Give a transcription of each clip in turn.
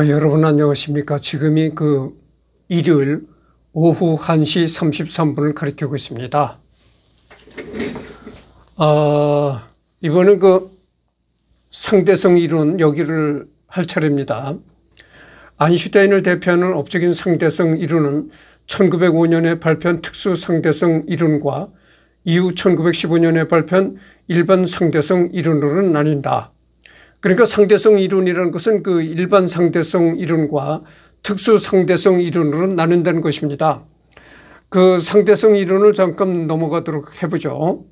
아, 여러분 안녕하십니까. 지금이 그 일요일 오후 1시 33분을 가리키고 있습니다. 아, 이번엔 그 상대성 이론 여기를 할 차례입니다. 아슈타인을 대표하는 업적인 상대성 이론은 1905년에 발표한 특수 상대성 이론과 이후 1915년에 발표한 일반 상대성 이론으로는 나뉜다. 그러니까 상대성 이론이라는 것은 그 일반 상대성 이론과 특수 상대성 이론으로 나눈다는 것입니다. 그 상대성 이론을 잠깐 넘어가도록 해보죠.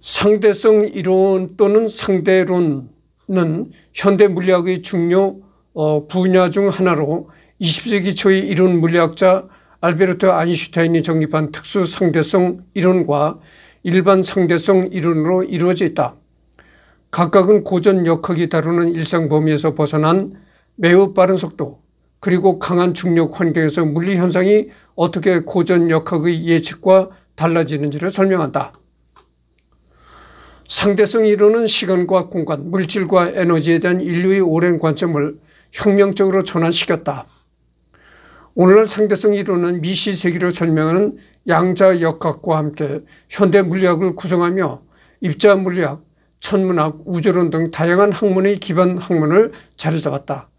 상대성 이론 또는 상대론은 현대 물리학의 중요 분야 어, 중 하나로 20세기 초의 이론 물리학자 알베르트 아인슈타인이 정립한 특수 상대성 이론과 일반 상대성 이론으로 이루어져 있다. 각각은 고전 역학이 다루는 일상 범위에서 벗어난 매우 빠른 속도 그리고 강한 중력 환경에서 물리 현상이 어떻게 고전 역학의 예측과 달라지는지를 설명한다. 상대성 이론은 시간과 공간, 물질과 에너지에 대한 인류의 오랜 관점을 혁명적으로 전환시켰다. 오늘날 상대성 이론은 미시 세계를 설명하는 양자 역학과 함께 현대 물리학을 구성하며 입자 물리학, 천문학, 우주론 등 다양한 학문의 기반 학문을 자리잡았다.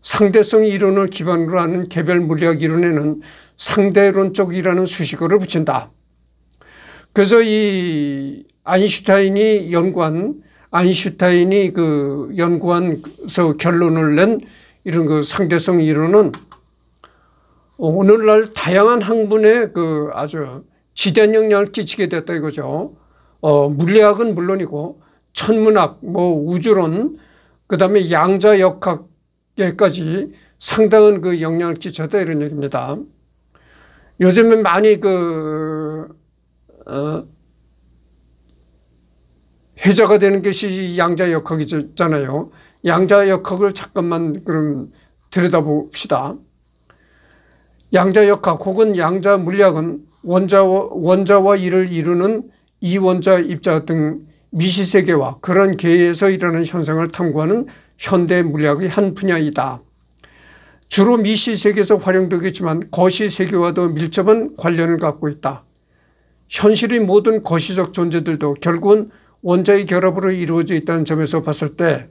상대성 이론을 기반으로 하는 개별 물리학 이론에는 상대론적이라는 수식어를 붙인다. 그래서 이 아인슈타인이 연구한 아인슈타인이 그 연구한서 결론을 낸 이런 그 상대성 이론은 오늘날 다양한 학문에 그 아주 지대한 영향을 끼치게 됐다 이거죠. 어, 물리학은 물론이고 천문학, 뭐 우주론, 그 다음에 양자역학에까지 상당한 그 영향을 끼쳤다 이런 얘기입니다. 요즘은 많이 그, 어, 해자가 되는 것이 양자역학이잖아요. 양자역학을 잠깐만 그럼 들여다봅시다. 양자역학 혹은 양자물리학은 원자와, 원자와 이를 이루는 이원자 입자 등 미시세계와 그런 계에서 일어나는 현상을 탐구하는 현대 물리학의 한 분야이다. 주로 미시세계에서 활용되겠지만 거시세계와도 밀접한 관련을 갖고 있다. 현실의 모든 거시적 존재들도 결국은 원자의 결합으로 이루어져 있다는 점에서 봤을 때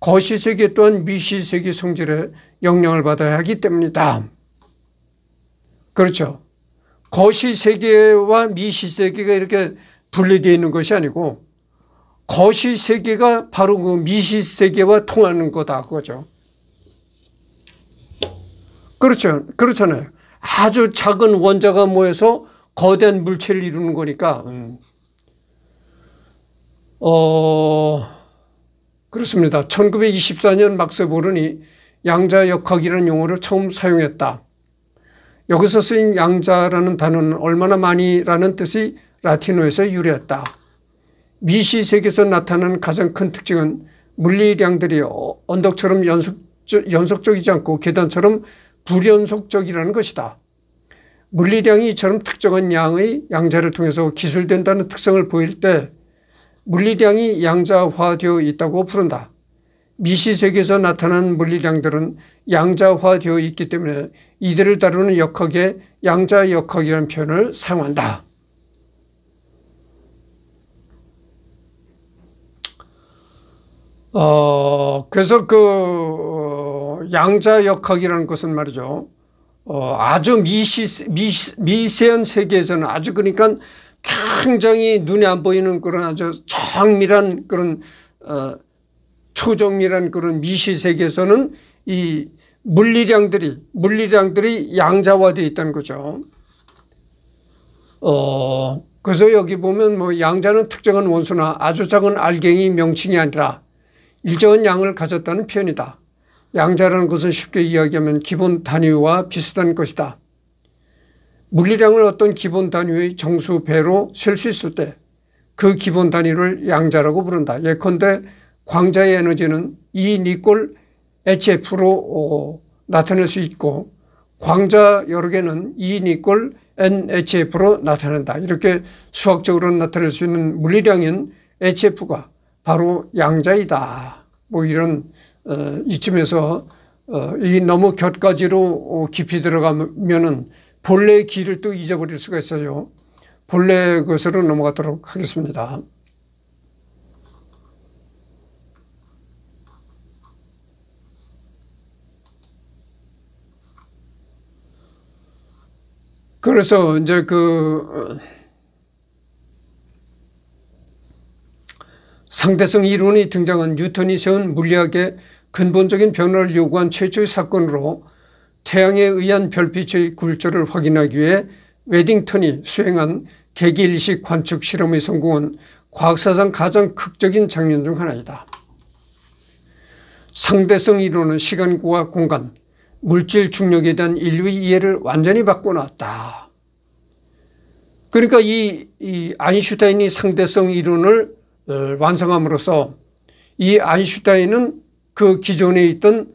거시세계 또한 미시세계 성질에 영향을 받아야 하기 때문이다. 그렇죠. 거시세계와 미시세계가 이렇게 분리되어 있는 것이 아니고 거실 세계가 바로 그 미실 세계와 통하는 거다 그거죠. 그렇죠. 그렇잖아요. 아주 작은 원자가 모여서 거대한 물체를 이루는 거니까 어 그렇습니다. 1924년 막스보르니 양자역학이라는 용어를 처음 사용했다. 여기서 쓰인 양자라는 단어는 얼마나 많이라는 뜻이 라틴어에서 유래했다. 미시세계에서 나타난 가장 큰 특징은 물리량들이 어, 언덕처럼 연속적, 연속적이지 않고 계단처럼 불연속적이라는 것이다. 물리량이 이처럼 특정한 양의 양자를 통해서 기술된다는 특성을 보일 때 물리량이 양자화되어 있다고 부른다. 미시세계에서 나타난 물리량들은 양자화되어 있기 때문에 이들을 다루는 역학에 양자역학이라는 표현을 사용한다. 어, 그래서 그 어, 양자 역학이라는 것은 말이죠. 어, 아주 미시, 미시, 미세한 세계에서는 아주 그러니까 굉장히 눈에 안 보이는 그런 아주 정밀한 그런 어, 초정밀한 그런 미시 세계에서는 이 물리량들이 물리량들이 양자화되어 있다는 거죠. 어, 그래서 여기 보면 뭐 양자는 특정한 원소나 아주 작은 알갱이 명칭이 아니라 일정한 양을 가졌다는 표현이다. 양자라는 것은 쉽게 이야기하면 기본 단위와 비슷한 것이다. 물리량을 어떤 기본 단위의 정수 배로 셀 수 있을 때 그 기본 단위를 양자라고 부른다. 예컨대 광자의 에너지는 E 니콜 HF로 나타낼 수 있고 광자 여러 개는 E 니콜 NHF로 나타낸다. 이렇게 수학적으로 나타낼 수 있는 물리량인 HF가 바로 양자이다. 뭐 이런 어, 이쯤에서 어, 이 너무 곁가지로 어, 깊이 들어가면은 본래의 길을 또 잊어버릴 수가 있어요. 본래 것으로 넘어가도록 하겠습니다. 그래서 이제 그 상대성 이론이 등장한 뉴턴이 세운 물리학의 근본적인 변화를 요구한 최초의 사건으로 태양에 의한 별빛의 굴절을 확인하기 위해 웨딩턴이 수행한 개기일식 관측 실험의 성공은 과학사상 가장 극적인 장면 중 하나이다. 상대성 이론은 시간과 공간, 물질 중력에 대한 인류의 이해를 완전히 바꿔놨다. 그러니까 이, 이 아인슈타인이 상대성 이론을 어, 완성함으로써 이 아인슈타인은 그 기존에 있던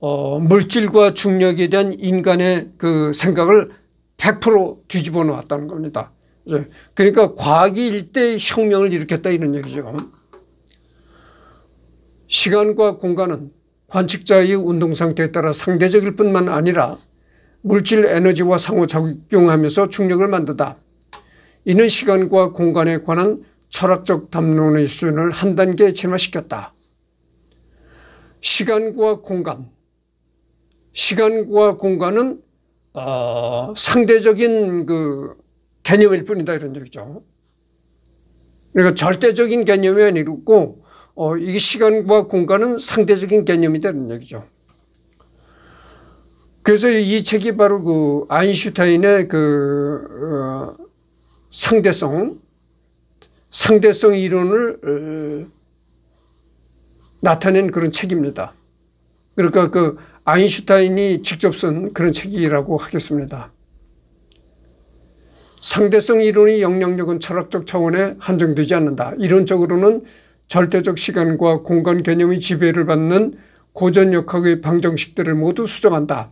어 물질과 중력에 대한 인간의 그 생각을 100% 뒤집어 놓았다는 겁니다. 그러니까 과학이 일대 혁명을 일으켰다 이런 얘기죠. 시간과 공간은 관측자의 운동상태에 따라 상대적일 뿐만 아니라 물질 에너지와 상호작용하면서 중력을 만든다. 이는 시간과 공간에 관한 철학적 담론의 수준을 한 단계 진화시켰다. 시간과 공간. 시간과 공간은 어, 상대적인 그 개념일 뿐이다 이런 얘기죠. 그러니까 절대적인 개념이 아니고 어, 이 시간과 공간은 상대적인 개념이다 이런 얘기죠. 그래서 이 책이 바로 그 아인슈타인의 그 어, 상대성 상대성 이론을 어, 나타낸 그런 책입니다. 그러니까 그 아인슈타인이 직접 쓴 그런 책이라고 하겠습니다. 상대성 이론의 영향력은 철학적 차원에 한정되지 않는다. 이론적으로는 절대적 시간과 공간 개념의 지배를 받는 고전역학의 방정식들을 모두 수정한다.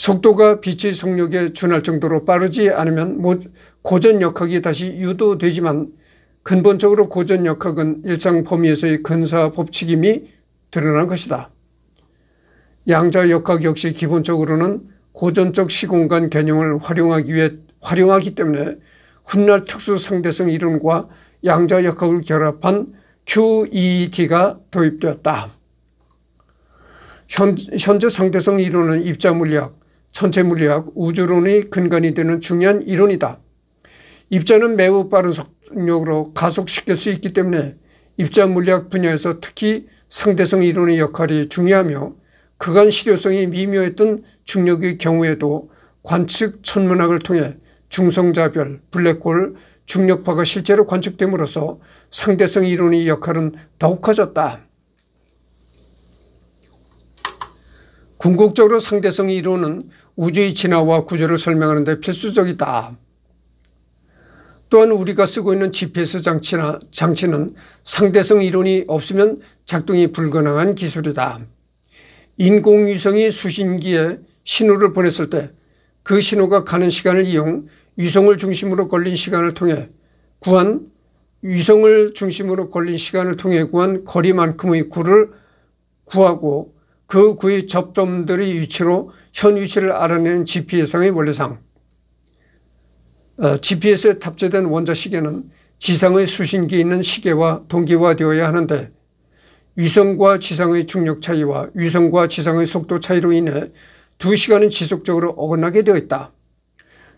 속도가 빛의 속력에 준할 정도로 빠르지 않으면 고전역학이 다시 유도되지만 근본적으로 고전역학은 일상 범위에서의 근사 법칙임이 드러난 것이다. 양자역학 역시 기본적으로는 고전적 시공간 개념을 활용하기 위해 활용하기 때문에 훗날 특수 상대성 이론과 양자역학을 결합한 q e e 가 도입되었다. 현, 현재 상대성 이론은 입자물리학, 천체 물리학 우주론의 근간이 되는 중요한 이론이다. 입자는 매우 빠른 속력으로 가속시킬 수 있기 때문에 입자 물리학 분야에서 특히 상대성 이론의 역할이 중요하며 그간 실효성이 미묘했던 중력의 경우에도 관측 천문학을 통해 중성자별, 블랙홀, 중력파가 실제로 관측됨으로써 상대성 이론의 역할은 더욱 커졌다. 궁극적으로 상대성 이론은 우주의 진화와 구조를 설명하는데 필수적이다. 또한 우리가 쓰고 있는 GPS 장치나, 장치는 상대성 이론이 없으면 작동이 불가능한 기술이다. 인공위성이 수신기에 신호를 보냈을 때 그 신호가 가는 시간을 이용 위성을 중심으로 걸린 시간을 통해 구한 위성을 중심으로 걸린 시간을 통해 구한 거리만큼의 구를 구하고 그 구의 접점들의 위치로 현 위치를 알아내는 GPS상의 원리상 GPS에 탑재된 원자 시계는 지상의 수신기에 있는 시계와 동기화되어야 하는데 위성과 지상의 중력 차이와 위성과 지상의 속도 차이로 인해 두 시간은 지속적으로 어긋나게 되어 있다.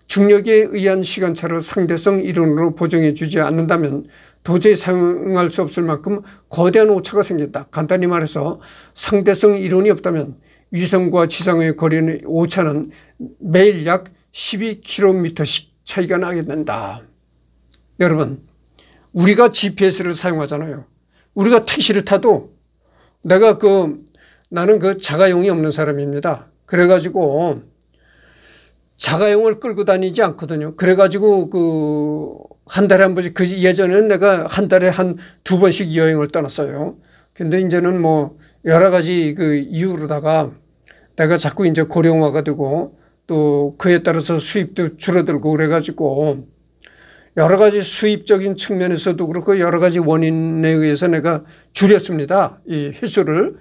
중력에 의한 시간차를 상대성 이론으로 보정해 주지 않는다면 도저히 사용할 수 없을 만큼 거대한 오차가 생겼다. 간단히 말해서 상대성 이론이 없다면 위성과 지상의 거리의 오차는 매일 약 12km씩 차이가 나게 된다. 여러분 우리가 GPS를 사용하잖아요. 우리가 택시를 타도 내가 그 나는 그 자가용이 없는 사람입니다. 그래가지고 자가용을 끌고 다니지 않거든요. 그래가지고 그한 달에 한 번씩 그 예전에는 내가 한 달에 한 두 번씩 여행을 떠났어요. 근데 이제는 뭐 여러 가지 그 이유로다가 내가 자꾸 이제 고령화가 되고 또 그에 따라서 수입도 줄어들고 그래가지고 여러 가지 수입적인 측면에서도 그렇고 여러 가지 원인에 의해서 내가 줄였습니다. 이 횟수를.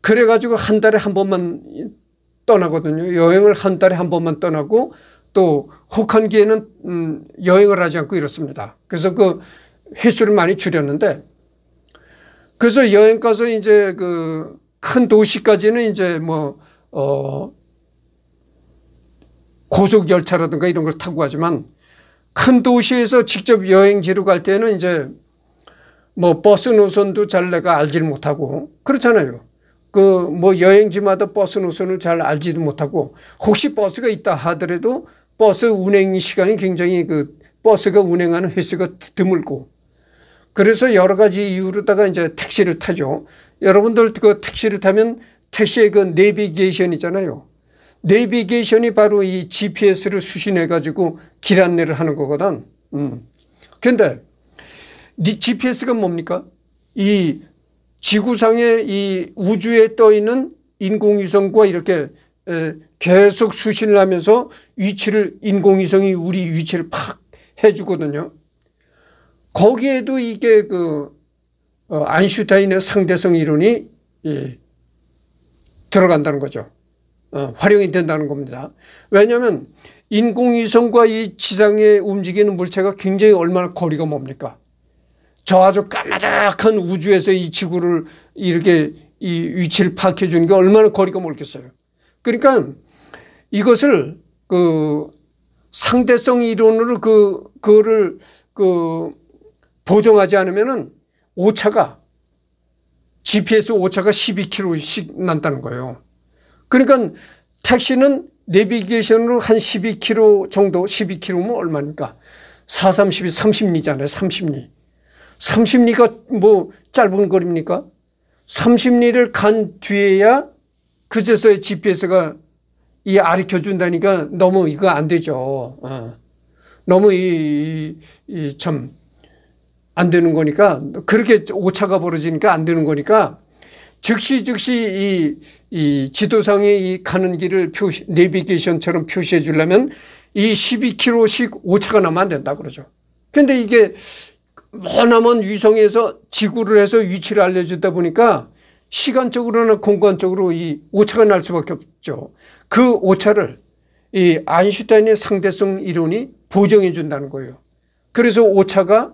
그래가지고 한 달에 한 번만 떠나거든요. 여행을 한 달에 한 번만 떠나고 또 혹한기에는 음 여행을 하지 않고 이렇습니다. 그래서 그 횟수를 많이 줄였는데 그래서 여행 가서 이제 그 큰 도시까지는 이제 뭐 어 고속 열차라든가 이런 걸 타고 가지만 큰 도시에서 직접 여행지로 갈 때는 이제 뭐 버스 노선도 잘 내가 알지를 못하고 그렇잖아요. 그 뭐 여행지마다 버스 노선을 잘 알지도 못하고 혹시 버스가 있다 하더라도 버스 운행 시간이 굉장히 그 버스가 운행하는 횟수가 드물고 그래서 여러 가지 이유로다가 이제 택시를 타죠. 여러분들 그 택시를 타면 택시의 그 내비게이션 이잖아요. 내비게이션이 바로 이 GPS를 수신해 가지고 길 안내를 하는 거거든. 음. 근데 이 GPS가 뭡니까? 이 지구상의 이 우주에 떠 있는 인공위성과 이렇게 계속 수신을 하면서 위치를 인공위성이 우리 위치를 팍 해주거든요. 거기에도 이게 그 어, 안슈타인의 상대성 이론이 예, 들어간다는 거죠. 어, 활용이 된다는 겁니다. 왜냐하면 인공위성과 이 지상에 움직이는 물체가 굉장히 얼마나 거리가 뭡니까? 저 아주 까마득한 우주에서 이 지구를 이렇게 이 위치를 파악해 주는 게 얼마나 거리가 멀겠어요. 그러니까 이것을 그 상대성 이론으로 그, 그거를 그 보정하지 않으면은 오차가 GPS 오차가 12km씩 난다는 거예요. 그러니까 택시는 내비게이션으로 한 12km 정도, 12km면 얼마니까? 4, 30이 30리잖아요. 30리. 30리가 뭐 짧은 거리입니까? 30리를 간 뒤에야 그제서야 GPS가 이 아리켜 준다니까 너무 이거 안 되죠. 어. 너무 이참 안 되는 거니까 그렇게 오차가 벌어지니까 안 되는 거니까 즉시 즉시 이, 이 지도상에 이 가는 길을 표시 내비게이션처럼 표시해 주려면 이 12km씩 오차가 나면 안 된다 그러죠. 근데 이게 머나먼 위성에서 지구를 해서 위치를 알려주다 보니까 시간적으로나 공간적으로 이 오차가 날 수밖에 없죠. 그 오차를 이 아인슈타인의 상대성 이론이 보정해 준다는 거예요. 그래서 오차가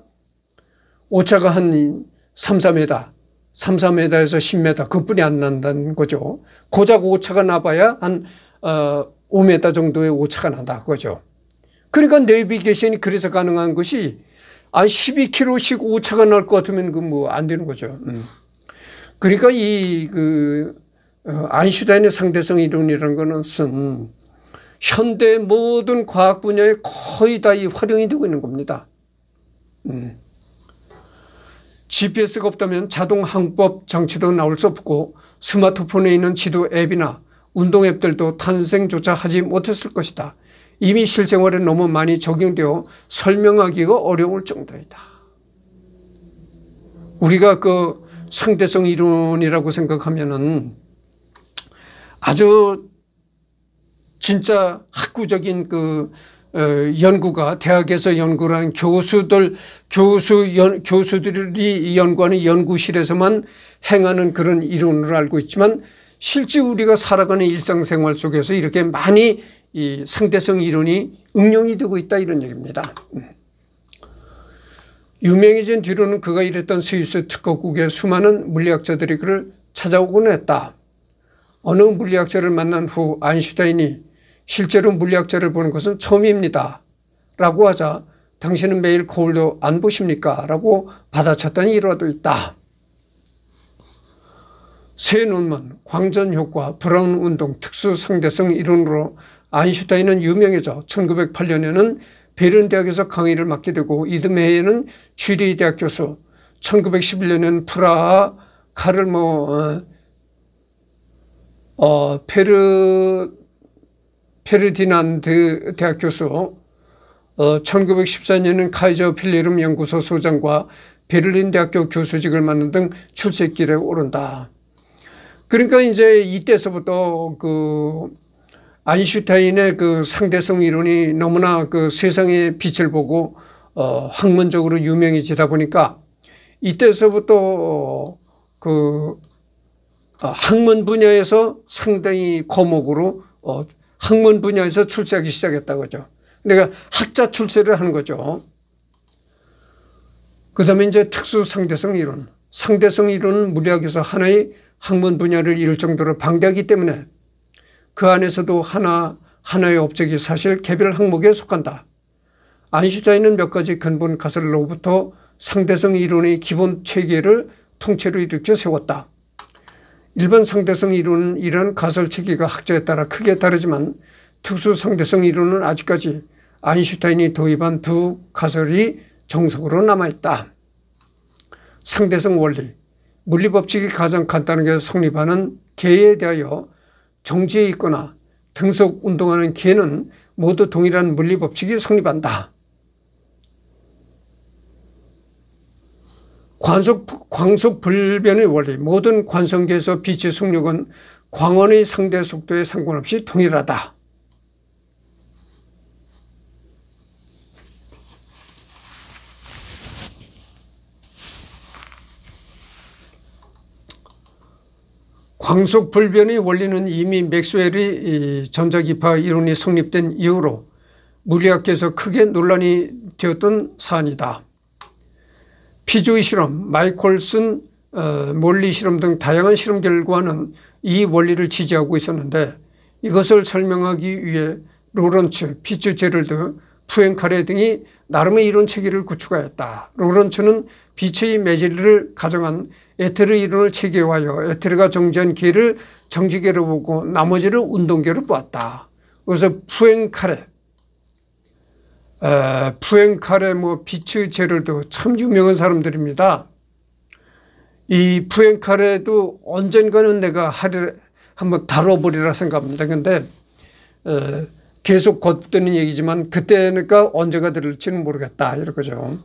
오차가 한 3, 4m, 3, 4m에서 10m 그뿐이 안 난다는 거죠. 고작 오차가 나봐야 한 어, 5m 정도의 오차가 난다 그거죠. 그러니까 내비게이션이 그래서 가능한 것이 아 12km씩 오차가 날 것 같으면 그 뭐 안 되는 거죠. 음. 그러니까 이그 아인슈타인의 어, 상대성 이론이라는 것은 현대 모든 과학 분야에 거의 다이 활용이 되고 있는 겁니다. 음. GPS가 없다면 자동 항법 장치도 나올 수 없고 스마트폰에 있는 지도 앱이나 운동 앱들도 탄생조차 하지 못했을 것이다. 이미 실생활에 너무 많이 적용되어 설명하기가 어려울 정도이다. 우리가 그 상대성 이론이라고 생각하면은 아주 진짜 학구적인 그 어, 연구가 대학에서 연구를 한 교수들 교수 연, 교수들이 연구하는 연구실에서만 행하는 그런 이론으로 알고 있지만 실제 우리가 살아가는 일상생활 속에서 이렇게 많이 이 상대성 이론이 응용이 되고 있다 이런 얘기입니다. 음. 유명해진 뒤로는 그가 일했던 스위스 특허국의 수많은 물리학자들이 그를 찾아오곤 했다. 어느 물리학자를 만난 후 아인슈타인이 실제로 물리학자를 보는 것은 처음입니다. 라고 하자 당신은 매일 거울도 안 보십니까? 라고 받아쳤다는 일화도 있다. 새 논문 광전효과 브라운 운동 특수상대성 이론으로 아인슈타인은 유명해져 1908년에는 베른 대학에서 강의를 맡게 되고 이듬해에는 취리 대학 교수 1911년에는 프라하 카를 뭐 어, 어 페르 페르디난드 대학 교수 어, 1914년에는 카이저 필리름 연구소 소장과 베를린 대학교 교수직을 맡는 등 출세길에 오른다. 그러니까 이제 이때서부터 그 아인슈타인의 그 상대성 이론이 너무나 그 세상의 빛을 보고 어 학문적으로 유명해지다 보니까 이때서부터 어, 그 아, 학문 분야에서 상당히 거목으로 어 학문 분야에서 출세하기 시작했다고 하죠. 그러니까 학자 출세를 하는 거죠. 그 다음에 이제 특수 상대성 이론. 상대성 이론은 물리학에서 하나의 학문 분야를 이룰 정도로 방대하기 때문에 그 안에서도 하나 하나의 업적이 사실 개별 항목에 속한다. 아인슈타인은 몇 가지 근본 가설로부터 상대성 이론의 기본 체계를 통째로 일으켜 세웠다. 일반 상대성 이론은 이러 가설 체계가 학자에 따라 크게 다르지만 특수 상대성 이론은 아직까지 아인슈타인이 도입한 두 가설이 정석으로 남아있다. 상대성 원리 물리법칙이 가장 간단하게 성립하는 개에 대하여 정지해 있거나 등속 운동하는 개는 모두 동일한 물리법칙이 성립한다. 관속, 광속 불변의 원리 모든 관성계에서 빛의 속력은 광원의 상대 속도에 상관없이 동일하다. 광속불변의 원리는 이미 맥스웰의 전자기파 이론이 성립된 이후로 물리학계에서 크게 논란이 되었던 사안이다. 피주의 실험, 마이콜슨 어, 몰리 실험 등 다양한 실험 결과는 이 원리를 지지하고 있었는데 이것을 설명하기 위해 로런츠, 피츠제럴드, 푸엔카레 등이 나름의 이론 체계를 구축하였다. 로런츠는 빛의 매질을 가정한 에테르 이론을 체계화하여 에테르가 정지한 개를 정지계로 보고 나머지를 운동계로 보았다. 그래서 푸엔카레 에, 푸엔카레 뭐 빛의 재료도 참 유명한 사람들입니다. 이 푸엔카레도 언젠가는 내가 하려, 한번 다뤄보리라 생각합니다. 그런데 계속 걷드는 얘기지만 그때니까 언제가 될지는 모르겠다 이런 거죠.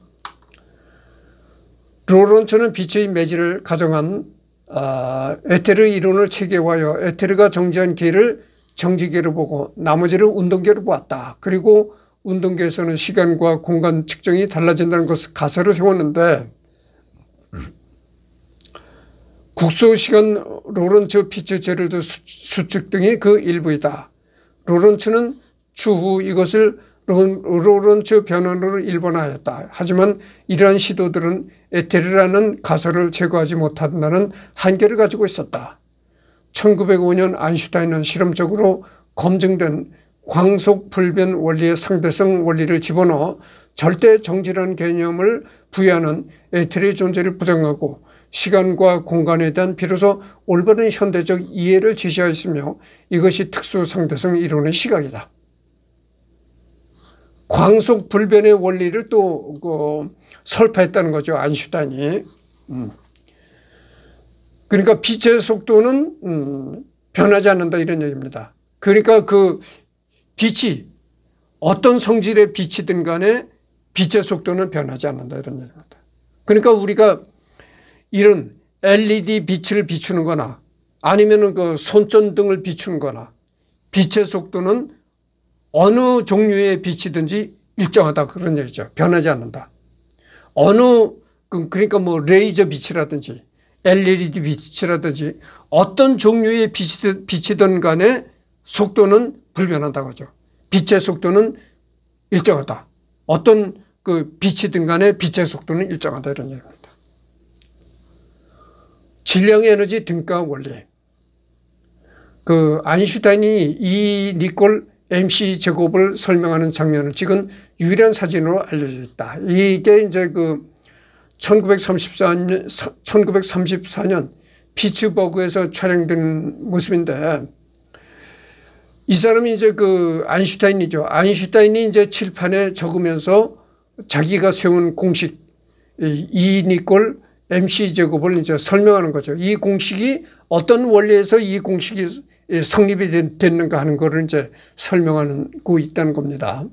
로런처는 빛의 매질을 가정한 아, 에테르 이론을 체계화하여 에테르가 정지한 개를 정지계로 보고 나머지를 운동계로 보았다. 그리고 운동계에서는 시간과 공간 측정이 달라진다는 것을 가설을 세웠는데 국소시간 로런츠 피츠 제를드 수축 등이 그 일부이다. 로런츠는 추후 이것을 로렌츠 변환으로 일본화했다. 하지만 이러한 시도들은 에테르라는 가설을 제거하지 못한다는 한계를 가지고 있었다. 1905년 아슈타인은 실험적으로 검증된 광속 불변 원리의 상대성 원리를 집어넣어 절대 정지라는 개념을 부여하는 에테르의 존재를 부정하고 시간과 공간에 대한 비로소 올바른 현대적 이해를 제시하였으며 이것이 특수상대성 이론의 시각이다. 광속 불변의 원리를 또그 설파했다는 거죠. 안슈타이 음. 그러니까 빛의 속도는 음, 변하지 않는다 이런 얘기입니다. 그러니까 그 빛이 어떤 성질의 빛이든 간에 빛의 속도는 변하지 않는다 이런 얘기입니다. 그러니까 우리가 이런 LED 빛을 비추는 거나 아니면그 손전등을 비추는 거나 빛의 속도는 어느 종류의 빛이든지 일정하다 그런 얘기죠. 변하지 않는다. 어느 그, 그러니까 뭐 레이저 빛이라든지 LED 빛이라든지 어떤 종류의 빛이든, 빛이든 간에 속도는 불변한다고 하죠. 빛의 속도는 일정하다. 어떤 그 빛이든 간에 빛의 속도는 일정하다 이런 얘기입니다. 질량의 에너지 등가 원리. 그 아인슈타인이 이 니콜 MC 제곱을 설명하는 장면을 찍은 유일한 사진으로 알려져 있다. 이게 이제 그 1934년, 1934년 피츠버그에서 촬영된 모습인데 이 사람이 이제 그 아인슈타인이죠. 아인슈타인이 이제 칠판에 적으면서 자기가 세운 공식 이니꼴 MC 제곱을 이제 설명하는 거죠. 이 공식이 어떤 원리에서 이 공식이 성립이 됐는가 하는 것을 이제 설명하고 그 있다는 겁니다.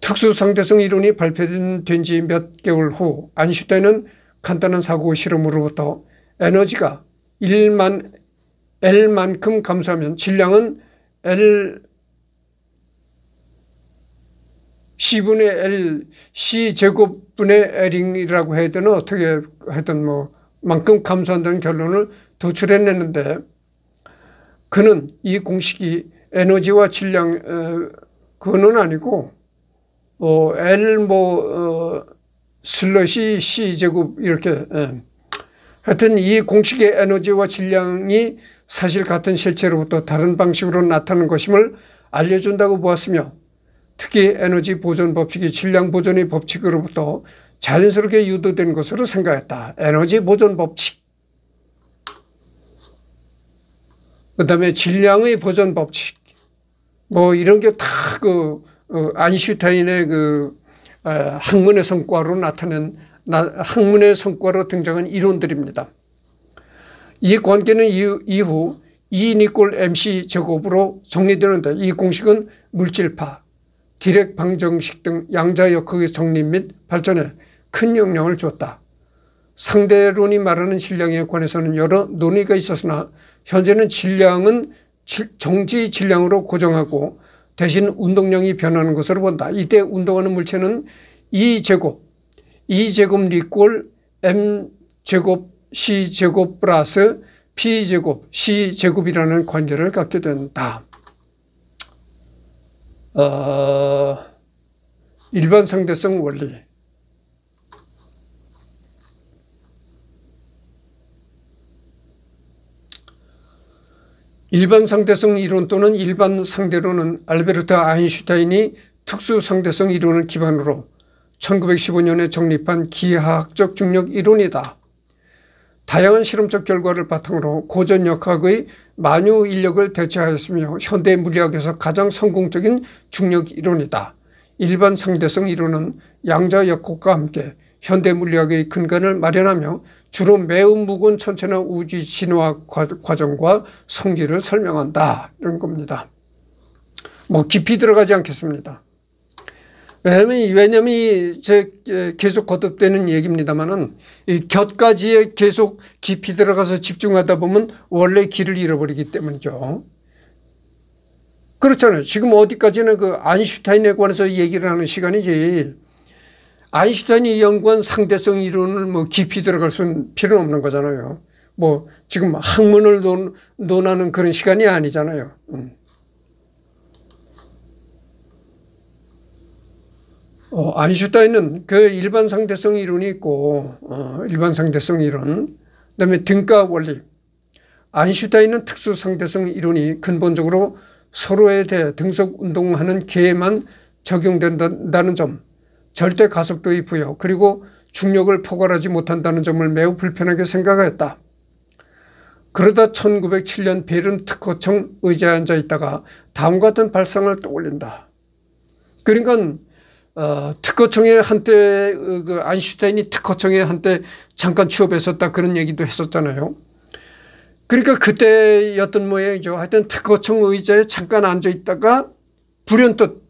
특수상대성 이론이 발표된 지 몇 개월 후 안슈타인은 간단한 사고 실험으로부터 에너지가 1만 L만큼 감소하면 질량은 L C분의 L, C제곱분의 L이라고 해야 되나 어떻게 하여뭐 만큼 감소한다는 결론을 도출해냈는데 그는 이 공식이 에너지와 질량 어, 그는 아니고 어, L 뭐 어, 슬러시 C 제곱 이렇게 에. 예. 하여튼 이 공식의 에너지와 질량이 사실 같은 실체로부터 다른 방식으로 나타나 것임을 알려준다고 보았으며 특히 에너지 보존 법칙이 질량 보존의 법칙으로부터 자연스럽게 유도된 것으로 생각했다. 에너지 보존 법칙 그 다음에 질량의 보존 법칙. 뭐 이런 게 다그 안슈타인의 그, 어, 그 어, 학문의 성과로 나타낸 학문의 성과로 등장한 이론들입니다. 이 관계는 이후 E 니콜 MC 제곱으로 정리되는데 이 공식은 물질파, 디렉 방정식 등 양자역학의 정리 및 발전에 큰 영향을 주었다. 상대론이 말하는 신량에 관해서는 여러 논의가 있었으나 현재는 질량은 정지 질량으로 고정하고 대신 운동량이 변하는 것으로 본다. 이때 운동하는 물체는 E제곱, E제곱 리꼴 M제곱 C제곱 플러스 P제곱 C제곱이라는 관계를 갖게 된다. 어, 일반 상대성 원리 일반 상대성 이론 또는 일반 상대론은 알베르트 아인슈타인이 특수 상대성 이론을 기반으로 1915년에 정립한 기하학적 중력 이론이다. 다양한 실험적 결과를 바탕으로 고전역학의 만유 인력을 대체하였으며 현대 물리학에서 가장 성공적인 중력 이론이다. 일반 상대성 이론은 양자 역학과 함께 현대 물리학의 근간을 마련하며 주로 매우 무거운 천체나 우주 진화 과정과 성질을 설명한다 이런 겁니다. 뭐 깊이 들어가지 않겠습니다. 왜냐면 왜냐면 이제 계속 거듭되는 얘기입니다만은 이 곁까지에 계속 깊이 들어가서 집중하다 보면 원래 길을 잃어버리기 때문이죠. 그렇잖아요. 지금 어디까지나 그 아인슈타인에 관해서 얘기를 하는 시간이지 아인슈타인이 연구한 상대성 이론을 뭐 깊이 들어갈 수는 필요는 없는 거잖아요. 뭐 지금 학문을 논, 논하는 그런 시간이 아니잖아요. 음. 어, 아인슈타인은 그 일반 상대성 이론이 있고 어, 일반 상대성 이론 그다음에 등가 원리 아인슈타인은 특수 상대성 이론이 근본적으로 서로에 대해 등속 운동하는 개에만 적용된다는 점 절대 가속도의 고요 그리고 중력을 포괄하지 못한다는 점을 매우 불편하게 생각하였다. 그러다 1907년 베른 특허청 의자에 앉아 있다가 다음과 같은 발상을 떠올린다. 그러니까 어, 특허청에 한때 어, 그 안슈타인이 특허청에 한때 잠깐 취업했었다 그런 얘기도 했었잖아요. 그러니까 그때였던 모양이죠. 하여튼 특허청 의자에 잠깐 앉아 있다가 불현듯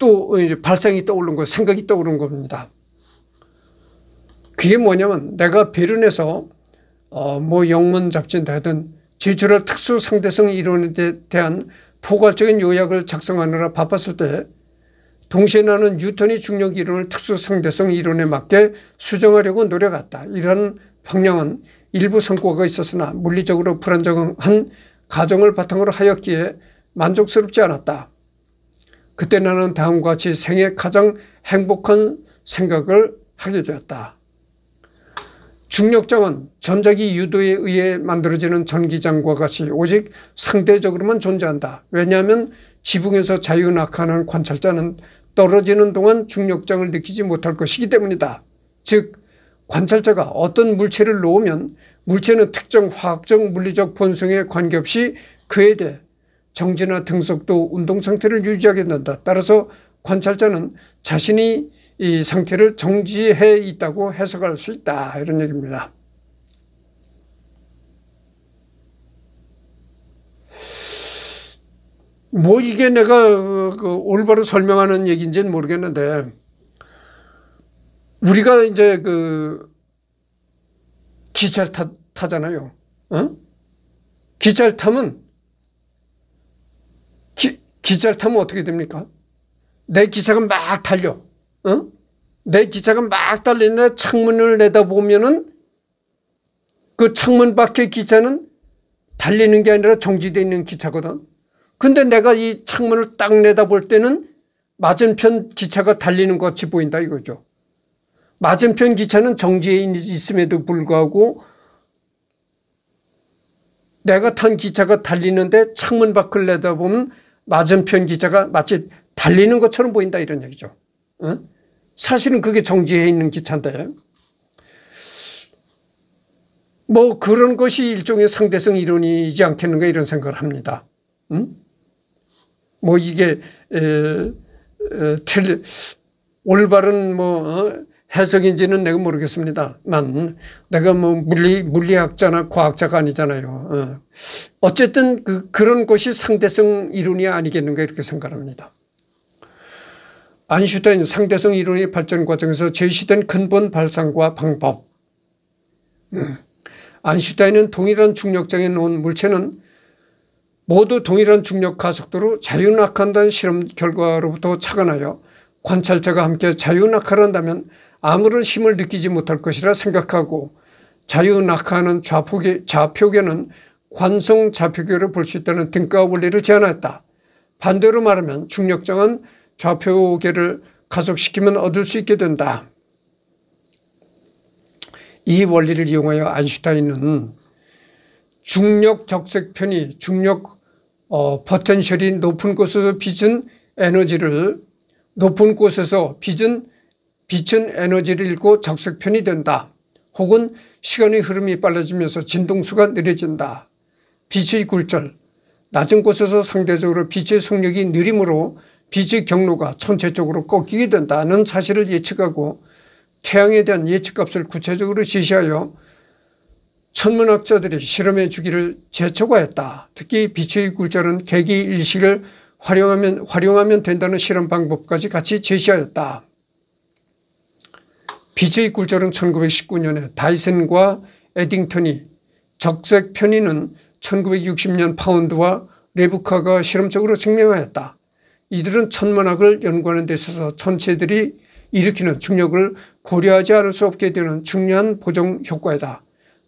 또 어, 이제 발상이 떠오른 거, 생각이 떠오른 겁니다. 그게 뭐냐면 내가 배륜에서 어, 뭐 영문 잡지인다 하든 제출할 특수 상대성 이론에 대한 포괄적인 요약을 작성하느라 바빴을 때 동시에 나는 뉴턴의 중력 이론을 특수 상대성 이론에 맞게 수정하려고 노력했다. 이런 방향은 일부 성과가 있었으나 물리적으로 불안정한 가정을 바탕으로 하였기에 만족스럽지 않았다. 그때 나는 다음과 같이 생애 가장 행복한 생각을 하게 되었다. 중력장은 전자기 유도에 의해 만들어지는 전기장과 같이 오직 상대적으로만 존재한다. 왜냐하면 지붕에서 자유낙하는 관찰자는 떨어지는 동안 중력장을 느끼지 못할 것이기 때문이다. 즉 관찰자가 어떤 물체를 놓으면 물체는 특정 화학적 물리적 본성에 관계없이 그에 대해 정지나 등속도 운동 상태를 유지하게 된다. 따라서 관찰자는 자신이 이 상태를 정지해 있다고 해석할 수 있다. 이런 얘기입니다. 뭐 이게 내가 그 올바로 설명하는 얘기인지는 모르겠는데 우리가 이제 그 기차를 타, 잖아요 어? 기차를 타면 기차를 타면 어떻게 됩니까? 내 기차가 막 달려. 어? 내 기차가 막 달리는데 창문을 내다보면은 그 창문 밖의 기차는 달리는 게 아니라 정지되어 있는 기차거든. 근데 내가 이 창문을 딱 내다볼 때는 맞은편 기차가 달리는 것 같이 보인다 이거죠. 맞은편 기차는 정지에 있음에도 불구하고 내가 탄 기차가 달리는데 창문 밖을 내다보면 맞은편 기자가 마치 달리는 것처럼 보인다 이런 얘기죠. 어? 사실은 그게 정지해 있는 기차인데 뭐 그런 것이 일종의 상대성 이론이지 않겠는가 이런 생각을 합니다. 응? 뭐 이게 에, 에, 틀, 올바른 뭐 어? 해석인지는 내가 모르겠습니다만 내가 뭐 물리 물리학자나 과학자가 아니잖아요. 어. 쨌든그 그런 것이 상대성 이론이 아니겠는가 이렇게 생각합니다. 아인슈타인 상대성 이론의 발전 과정에서 제시된 근본 발상과 방법. 아인슈타인은 음. 동일한 중력장에 놓은 물체는 모두 동일한 중력 가속도로 자유낙한다는 실험 결과로부터 착안하여 관찰자가 함께 자유낙하한다면 아무런 힘을 느끼지 못할 것이라 생각하고 자유낙하는 하 좌표계, 좌표계는 관성 좌표계로 볼수 있다는 등가 원리를 제안했다. 반대로 말하면 중력장은 좌표계를 가속시키면 얻을 수 있게 된다. 이 원리를 이용하여 아인슈타인은 중력 적색편이 중력 어, 포텐셜이 높은 곳에서 빚은 에너지를 높은 곳에서 빚은 빛은 에너지를 잃고 적색편이 된다. 혹은 시간의 흐름이 빨라지면서 진동수가 느려진다. 빛의 굴절 낮은 곳에서 상대적으로 빛의 속력이 느림으로 빛의 경로가 전체적으로 꺾이게 된다는 사실을 예측하고 태양에 대한 예측값을 구체적으로 지시하여 천문학자들이 실험해 주기를 재촉하였다 특히 빛의 굴절은 계기 일식을 활용하면, 활용하면 된다는 실험 방법까지 같이 제시하였다. BJ 굴절은 1919년에 다이센과 에딩턴이 적색 편의는 1960년 파운드와 레부카가 실험적으로 증명하였다. 이들은 천문학을 연구하는 데 있어서 천체들이 일으키는 중력을 고려하지 않을 수 없게 되는 중요한 보정 효과이다.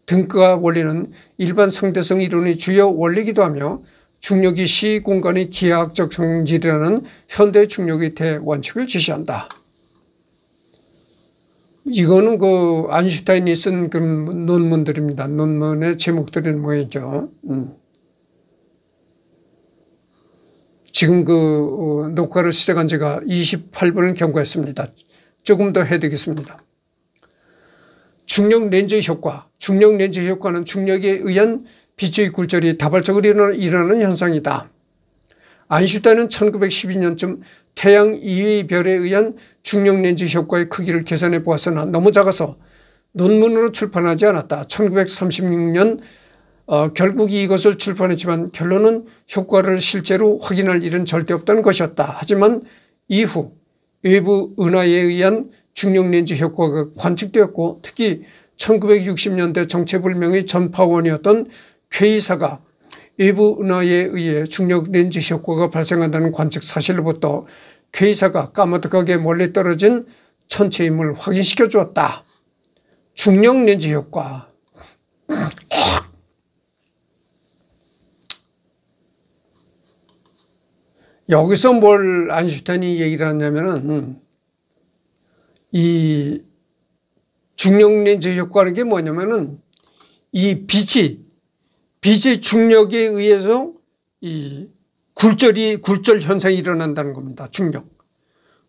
등가 원리는 일반 상대성 이론의 주요 원리이기도 하며 중력이 시 공간의 기하학적 성질이라는 현대 중력의 대원칙을 제시한다. 이거는 그 아인슈타인이 쓴 그런 논문들입니다. 논문의 제목들은 뭐였죠? 음. 지금 그 어, 녹화를 시작한 제가 28분을 경과했습니다. 조금 더 해야 되겠습니다. 중력 렌즈 효과. 중력 렌즈 효과는 중력에 의한 빛의 굴절이 다발적으로 일어나는 현상이다. 안슈타인은 1912년쯤 태양 이외의 별에 의한 중력렌즈 효과의 크기를 계산해 보았으나 너무 작아서 논문으로 출판하지 않았다. 1936년 어, 결국 이것을 출판했지만 결론은 효과를 실제로 확인할 일은 절대 없다는 것이었다. 하지만 이후 외부 은하에 의한 중력렌즈 효과가 관측되었고 특히 1960년대 정체불명의 전파원이었던 쾌이사가 일부 은하에 의해 중력 렌즈 효과가 발생한다는 관측 사실로부터 괴사가 까마득하게 멀리 떨어진 천체임을 확인시켜 주었다. 중력 렌즈 효과 여기서 뭘안인슈타인이 얘기를 하냐면은 음, 이 중력 렌즈 효과라는 게 뭐냐면은 이 빛이 빛의 중력에 의해서 이 굴절이 굴절 현상이 일어난다는 겁니다. 중력.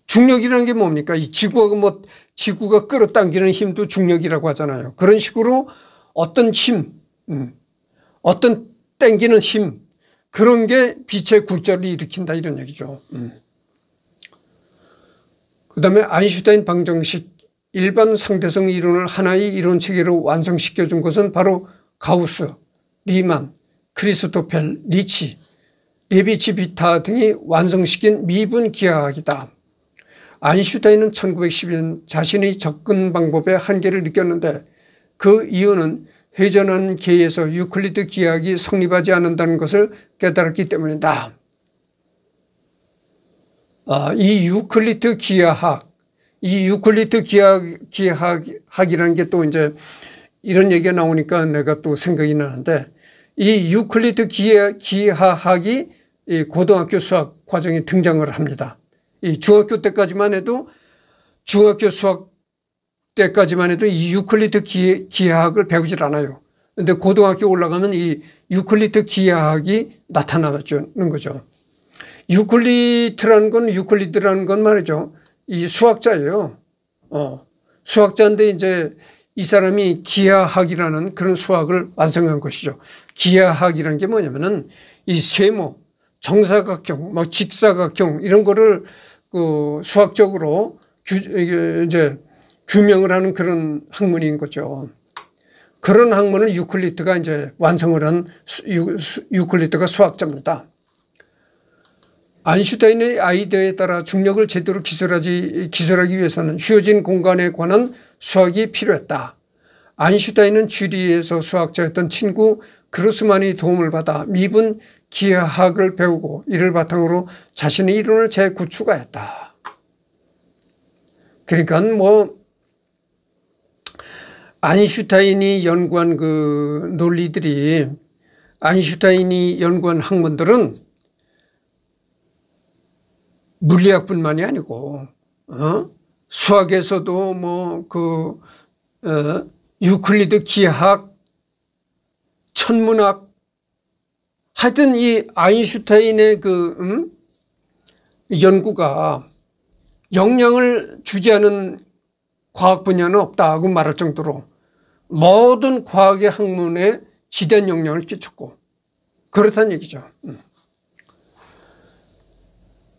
중력이라는 게 뭡니까? 이지구가뭐 지구가 끌어당기는 힘도 중력이라고 하잖아요. 그런 식으로 어떤 힘, 음, 어떤 땡기는 힘 그런 게 빛의 굴절을 일으킨다 이런 얘기죠. 음. 그 다음에 아인슈타인 방정식 일반 상대성 이론을 하나의 이론 체계로 완성시켜준 것은 바로 가우스 리만, 크리스토펠, 리치, 레비치비타 등이 완성시킨 미분 기하학이다. 아인슈타인은 1911년 자신의 접근 방법의 한계를 느꼈는데 그 이유는 회전한 계에서 유클리드 기하학이 성립하지 않는다는 것을 깨달았기 때문이다. 아, 이 유클리드 기하학, 이 유클리드 기하학, 기하학이라는 게 또 이제 이런 얘기가 나오니까 내가 또 생각이 나는데 이 유클리드 기하, 기하학이 이 고등학교 수학 과정에 등장을 합니다. 이 중학교 때까지만 해도 중학교 수학 때까지만 해도 이 유클리드 기, 기하학을 배우질 않아요. 그런데 고등학교 올라가면 이 유클리드 기하학이 나타나는 거죠. 유클리트라는 건 유클리드라는 건 말이죠. 이 수학자예요. 어. 수학자인데 이제 이 사람이 기하학이라는 그런 수학을 완성한 것이죠. 기하학이라는 게 뭐냐면은 이 세모, 정사각형, 막 직사각형 이런 거를 그 수학적으로 규, 이제 규명을 하는 그런 학문인 거죠. 그런 학문을 유클리트가 이제 완성을 한 유, 유클리트가 수학자입니다. 안슈타인의 아이디어에 따라 중력을 제대로 기술하지, 기술하기 위해서는 휘어진 공간에 관한 수학이 필요했다. 아인슈타인은 취리에서 수학자였던 친구 그루스만이 도움을 받아 미분 기하학을 배우고 이를 바탕으로 자신의 이론을 재구축하였다. 그러니까 뭐 아인슈타인이 연구한 그 논리들이 아인슈타인이 연구한 학문들은 물리학뿐만이 아니고 어? 수학에서도 뭐그 어, 유클리드 기하학 천문학 하여튼 이 아인슈타인의 그 음? 연구가 영향을 주지 않은 과학 분야는 없다고 말할 정도로 모든 과학의 학문에 지대한 영향을 끼쳤고 그렇다는 얘기죠. 음.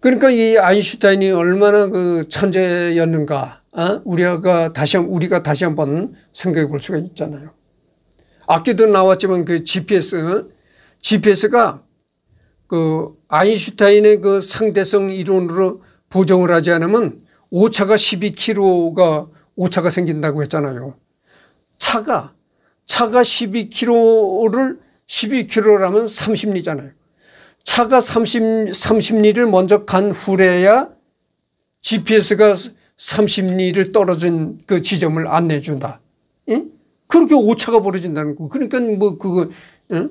그러니까 이 아인슈타인이 얼마나 그 천재였는가 어? 우리가 다시 우리가 다시 한번 생각해 볼 수가 있잖아요. 아까도 나왔지만 그 GPS, GPS가 어? 그 아인슈타인의 그 상대성 이론으로 보정을 하지 않으면 오차가 12km가 오차가 생긴다고 했잖아요. 차가 차가 12km를 12km라면 30리잖아요. 차가 30, 30리를 먼저 간 후래야 GPS가 30리를 떨어진 그 지점을 안내해 준다. 응? 그렇게 오차가 벌어진다는 거. 그러니까 뭐 그거 응?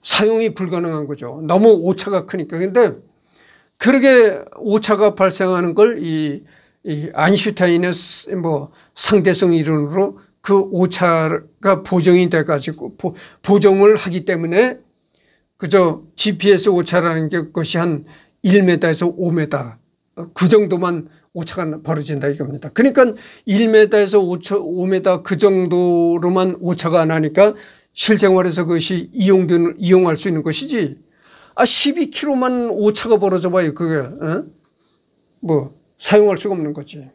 사용이 불가능한 거죠. 너무 오차가 크니까. 근데 그렇게 오차가 발생하는 걸이 이 아인슈타인의 뭐 상대성 이론으로 그 오차가 보정이 돼가지고 보, 정을 하기 때문에 그저 GPS 오차라는 게 것이 한 1m에서 5m 그 정도만 오차가 벌어진다 이겁니다. 그러니까 1m에서 5 m 그 정도로만 오차가 나니까 실생활에서 그것이 이용되 이용할 수 있는 것이지. 아, 12km만 오차가 벌어져 봐요. 그게, 어? 뭐, 사용할 수가 없는 거지.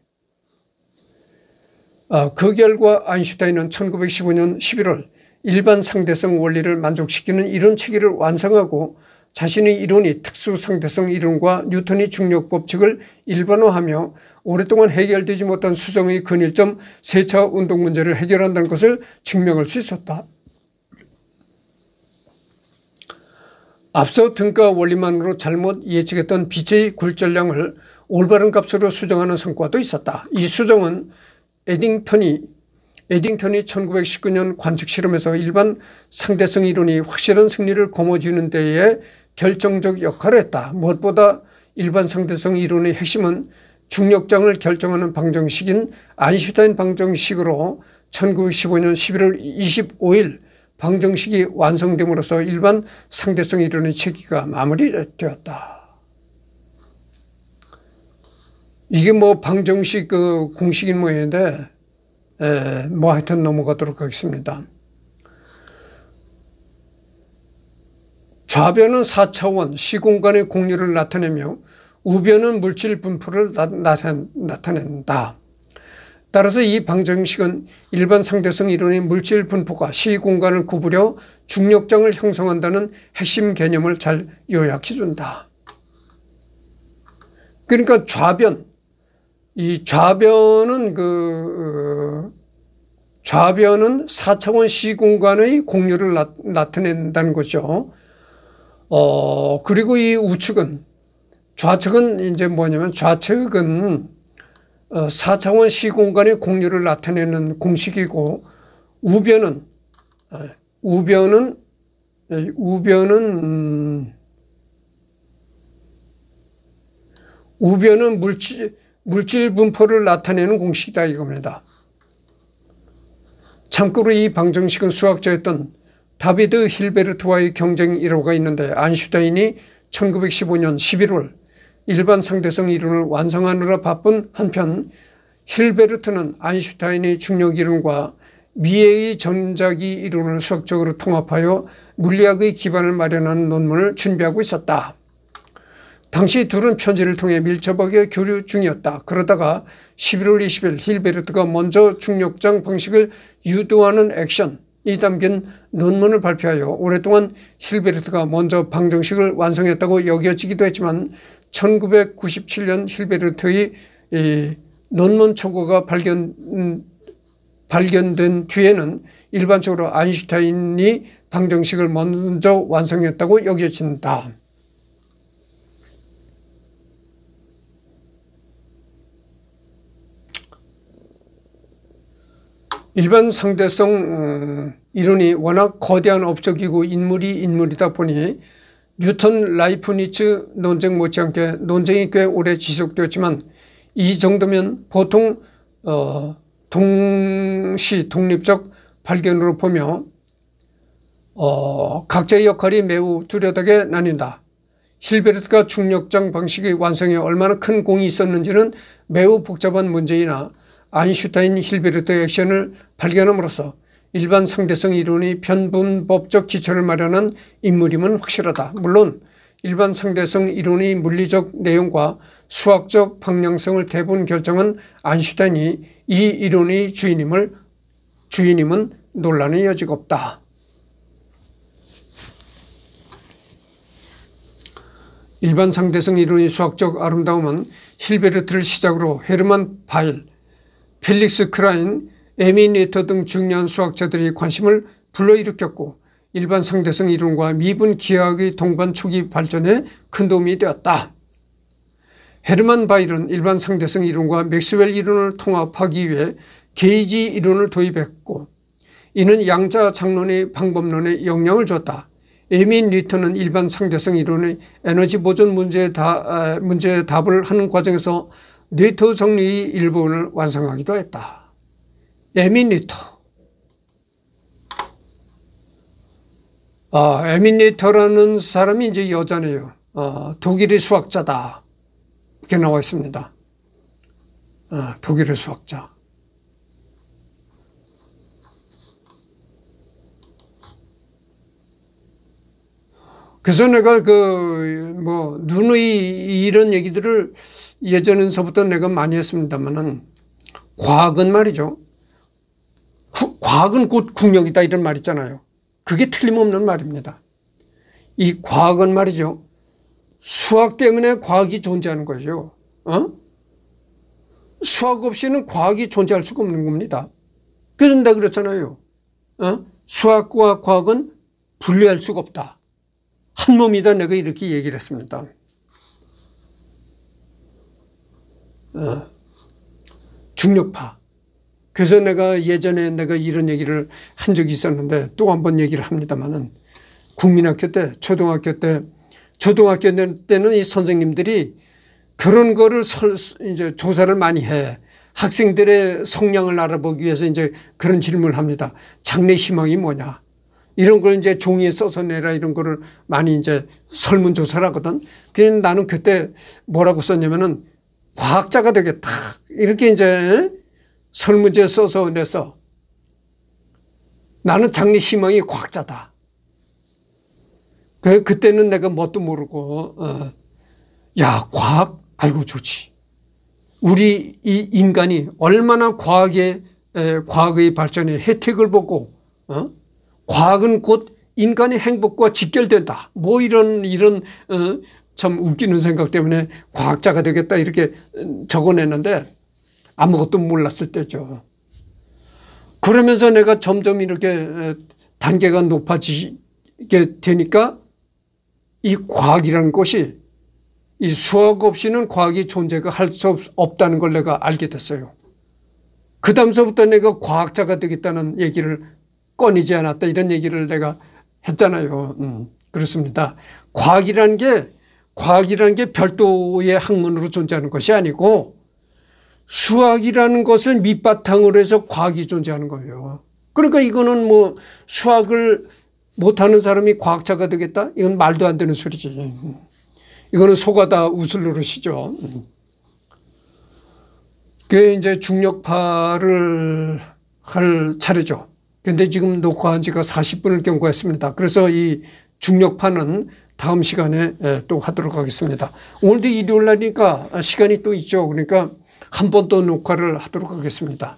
아, 그 결과 아인슈타인은 1915년 11월 일반 상대성 원리를 만족시키는 이론 체계를 완성하고 자신의 이론이 특수상대성 이론과 뉴턴의 중력법칙을 일반화하며 오랫동안 해결되지 못한 수성의 근일점 세차 운동 문제를 해결한다는 것을 증명할 수 있었다. 앞서 등가 원리만으로 잘못 예측했던 빛의 굴절량을 올바른 값으로 수정하는 성과도 있었다. 이 수정은 에딩턴이 에딩턴이 1919년 관측 실험에서 일반 상대성 이론이 확실한 승리를 거머쥐는 데에 결정적 역할을 했다. 무엇보다 일반 상대성 이론의 핵심은 중력장을 결정하는 방정식인 아인슈타인 방정식으로 1915년 11월 25일 방정식이 완성됨으로써 일반 상대성 이론의 체계가 마무리되었다. 이게 뭐 방정식 그 공식인 모양인데 에, 예, 뭐 하여튼 넘어가도록 하겠습니다. 좌변은 4차원 시공간의 공유를 나타내며 우변은 물질 분포를 나, 나타, 낸다 따라서 이 방정식은 일반 상대성 이론의 물질 분포가 시공간을 구부려 중력장을 형성한다는 핵심 개념을 잘 요약해준다. 그러니까 좌변, 이 좌변은 그 어, 좌변은 4차원 시공간의 공유를 나, 타낸다는 거죠. 어 그리고 이 우측은 좌측은 이제 뭐냐면 좌측은 4차원 어, 시공간의 공유를 나타내는 공식이고 우변은 아, 우변은 네, 우변은 음, 우변은 물질 물질 분포를 나타내는 공식이다 이겁니다. 참고로 이 방정식은 수학자였던 다비드 힐베르트와의 경쟁 일화가 있는데 안슈타인이 1915년 11월 일반 상대성 이론을 완성하느라 바쁜 한편 힐베르트는 안슈타인의 중력 이론과 미에의 전자기 이론을 수학적으로 통합하여 물리학의 기반을 마련한 논문을 준비하고 있었다. 당시 둘은 편지를 통해 밀접하게 교류 중이었다. 그러다가 11월 20일 힐베르트가 먼저 중력장 방식을 유도하는 액션이 담긴 논문을 발표하여 오랫동안 힐베르트가 먼저 방정식을 완성했다고 여겨지기도 했지만 1997년 힐베르트의 논문 초고가 발견, 발견된 뒤에는 일반적으로 아인슈타인이 방정식을 먼저 완성했다고 여겨진다. 일반 상대성 어, 이론이 워낙 거대한 업적이고 인물이 인물이다 보니 뉴턴 라이프니츠 논쟁 못지않게 논쟁이 꽤 오래 지속되었지만 이 정도면 보통 어, 동시 독립적 발견으로 보며 어, 각자의 역할이 매우 뚜렷하게 나뉜다. 힐베르트가 중력장 방식의 완성에 얼마나 큰 공이 있었는지는 매우 복잡한 문제이나 아인슈타인 힐베르트 액션을 발견함으로써 일반 상대성 이론이 변분법적 기초를 마련한 인물임은 확실하다. 물론 일반 상대성 이론의 물리적 내용과 수학적 방향성을 대부분 결정한 아인슈타인이 이 이론의 주인임을 주인임은 논란의 여지가 없다. 일반 상대성 이론의 수학적 아름다움은 힐베르트를 시작으로 헤르만 바일, 펠릭스 크라인, 에미네터 등 중요한 수학자들이 관심을 불러일으켰고 일반 상대성 이론과 미분 기하학의 동반 초기 발전에 큰 도움이 되었다. 헤르만 바일은 일반 상대성 이론과 맥스웰 이론을 통합하기 위해 게이지 이론을 도입했고 이는 양자 장론의 방법론에 영향을 줬다. 에민 리턴은 일반 상대성 이론의 에너지 보존 문제의, 다, 아, 문제의 답을 하는 과정에서 뉘토 정리의 일부을 완성하기도 했다. 에미니터 아, 에미니터라는 사람이 이제 여자네요. 아, 독일의 수학자다. 이렇게 나와 있습니다. 아, 독일의 수학자. 그래서 내가 그, 뭐, 눈의 이런 얘기들을 예전에서부터 내가 많이 했습니다만은 과학은 말이죠. 구, 과학은 곧 국력이다 이런 말 있잖아요. 그게 틀림없는 말입니다. 이 과학은 말이죠. 수학 때문에 과학이 존재하는 거죠. 어? 수학 없이는 과학이 존재할 수가 없는 겁니다. 그런데 그렇잖아요. 어? 수학과 과학은 분리할 수가 없다. 한 몸이다 내가 이렇게 얘기를 했습니다. 어? 중력파. 그래서 내가 예전에 내가 이런 얘기를 한 적이 있었는데 또 한 번 얘기를 합니다만은 국민학교 때, 초등학교 때, 초등학교 때는 이 선생님들이 그런 거를 설, 이제 조사를 많이 해. 학생들의 성량을 알아보기 위해서 이제 그런 질문을 합니다. 장래 희망이 뭐냐. 이런 걸 이제 종이에 써서 내라 이런 거를 많이 이제 설문조사를 하거든. 그냥 나는 그때 뭐라고 썼냐면은 과학자가 되겠다. 이렇게 이제 설문제 써서 내서 나는 장래 희망이 과학자다. 그, 그때는 내가 뭣도 모르고, 어. 야, 과학? 아이고, 좋지. 우리 이 인간이 얼마나 과학의, 에, 과학의 발전에 혜택을 보고, 어? 과학은 곧 인간의 행복과 직결된다. 뭐 이런, 이런, 어, 참 웃기는 생각 때문에 과학자가 되겠다 이렇게 적어냈는데 아무것도 몰랐을 때죠. 그러면서 내가 점점 이렇게 단계가 높아지게 되니까 이 과학이라는 것이 이 수학 없이는 과학이 존재가 할 수 없다는 걸 내가 알게 됐어요. 그 다음서부터 내가 과학자가 되겠다는 얘기를 꺼내지 않았다 이런 얘기를 내가 했잖아요. 음, 그렇습니다. 과학이라는 게 과학이라는 게 별도의 학문으로 존재하는 것이 아니고 수학이라는 것을 밑바탕으로 해서 과학이 존재하는 거예요. 그러니까 이거는 뭐 수학을 못하는 사람이 과학자가 되겠다? 이건 말도 안 되는 소리지. 이거는 속아다 웃을 노릇이죠. 그게 이제 중력파를 할 차례죠. 근데 지금 녹화한 지가 40분을 경과했습니다. 그래서 이 중력파는 다음 시간에 예, 또 하도록 하겠습니다. 오늘도 일요일 날이니까 시간이 또 있죠. 그러니까 한 번 더 녹화를 하도록 하겠습니다.